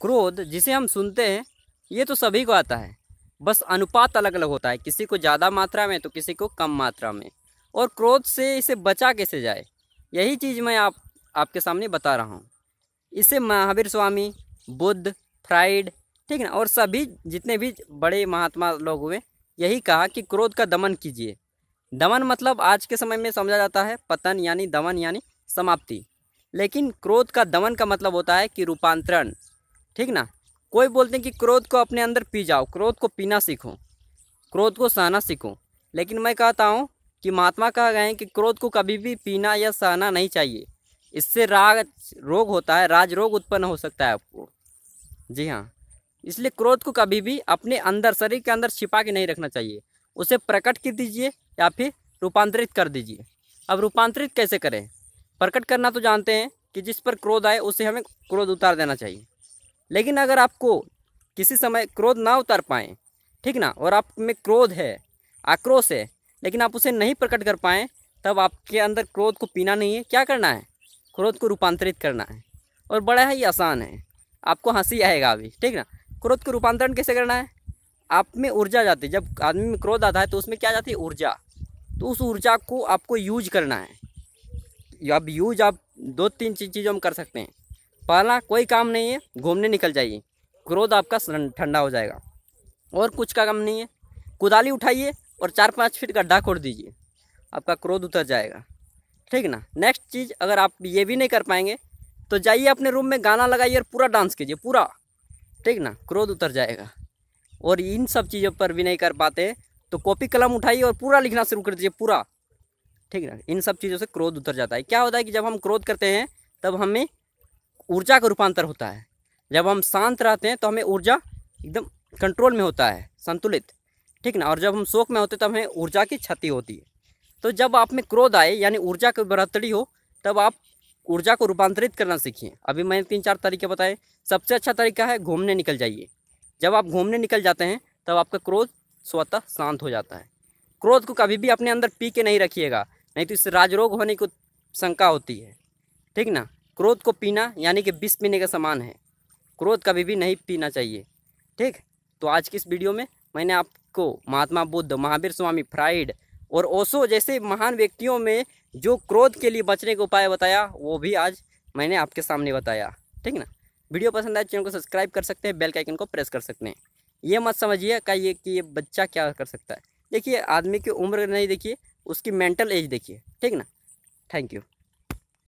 क्रोध जिसे हम सुनते हैं ये तो सभी को आता है बस अनुपात अलग अलग होता है किसी को ज़्यादा मात्रा में तो किसी को कम मात्रा में और क्रोध से इसे बचा कैसे जाए यही चीज़ मैं आप आपके सामने बता रहा हूँ इसे महावीर स्वामी बुद्ध फ्राइड ठीक है ना और सभी जितने भी बड़े महात्मा लोग हुए यही कहा कि क्रोध का दमन कीजिए दमन मतलब आज के समय में समझा जाता है पतन यानी दमन यानी समाप्ति लेकिन क्रोध का दमन का मतलब होता है कि रूपांतरण ठीक ना कोई बोलते हैं कि क्रोध को अपने अंदर पी जाओ क्रोध को पीना सीखो क्रोध को सहना सीखो लेकिन मैं कहता हूँ कि महात्मा कह गए कि क्रोध को कभी भी पीना या सहना नहीं चाहिए इससे राग रोग होता है राज रोग उत्पन्न हो सकता है आपको जी हाँ इसलिए क्रोध को कभी भी अपने अंदर शरीर के अंदर छिपा के नहीं रखना चाहिए उसे प्रकट कर दीजिए या फिर रूपांतरित कर दीजिए अब रूपांतरित कैसे करें प्रकट करना तो जानते हैं कि जिस पर क्रोध आए उसे हमें क्रोध उतार देना चाहिए लेकिन अगर आपको किसी समय क्रोध ना उतार पाएँ ठीक ना और आप में क्रोध है आक्रोश है लेकिन आप उसे नहीं प्रकट कर पाएँ तब आपके अंदर क्रोध को पीना नहीं है क्या करना है क्रोध को रूपांतरित करना है और बड़ा ही आसान है आपको हंसी आएगा अभी ठीक ना क्रोध को रूपांतरण कैसे करना है आप में ऊर्जा जाती है जब आदमी में क्रोध आता है तो उसमें क्या जाती है ऊर्जा तो उस ऊर्जा को आपको यूज करना है अब यूज आप दो तीन चीज़ों में कर सकते हैं पहला कोई काम नहीं है घूमने निकल जाइए क्रोध आपका ठंडा हो जाएगा और कुछ का काम नहीं है कुदाली उठाइए और चार पाँच फीट गड्ढा खोड़ दीजिए आपका क्रोध उतर जाएगा ठीक ना नेक्स्ट चीज़ अगर आप ये भी नहीं कर पाएंगे तो जाइए अपने रूम में गाना लगाइए और पूरा डांस कीजिए पूरा ठीक ना क्रोध उतर जाएगा और इन सब चीज़ों पर भी नहीं कर पाते तो कॉपी कलम उठाइए और पूरा लिखना शुरू कर दीजिए पूरा ठीक ना इन सब चीज़ों से क्रोध उतर जाता है क्या होता है कि जब हम क्रोध करते हैं तब हमें ऊर्जा का रूपांतर होता है जब हम शांत रहते हैं तो हमें ऊर्जा एकदम कंट्रोल में होता है संतुलित ठीक ना और जब हम शोक में होते तब तो हमें ऊर्जा की क्षति होती है तो जब आप में क्रोध आए यानी ऊर्जा की बढ़ोतरी हो तब आप ऊर्जा को रूपांतरित करना सीखिए अभी मैंने तीन चार तरीके बताए सबसे अच्छा तरीका है घूमने निकल जाइए जब आप घूमने निकल जाते हैं तब आपका क्रोध स्वतः शांत हो जाता है क्रोध को कभी भी अपने अंदर पी के नहीं रखिएगा नहीं तो इससे राजरोग होने की शंका होती है ठीक ना क्रोध को पीना यानी कि विष पीने का समान है क्रोध कभी भी नहीं पीना चाहिए ठीक तो आज की इस वीडियो में मैंने आपको महात्मा बुद्ध महावीर स्वामी फ्राइड और ओसो जैसे महान व्यक्तियों में जो क्रोध के लिए बचने के उपाय बताया वो भी आज मैंने आपके सामने बताया ठीक ना वीडियो पसंद आए तो चैनल को सब्सक्राइब कर सकते हैं बेल का आइकन को प्रेस कर सकते हैं ये मत समझिए का ये कि ये बच्चा क्या कर सकता है देखिए आदमी की उम्र नहीं देखिए उसकी मेंटल एज देखिए ठीक ना थैंक यू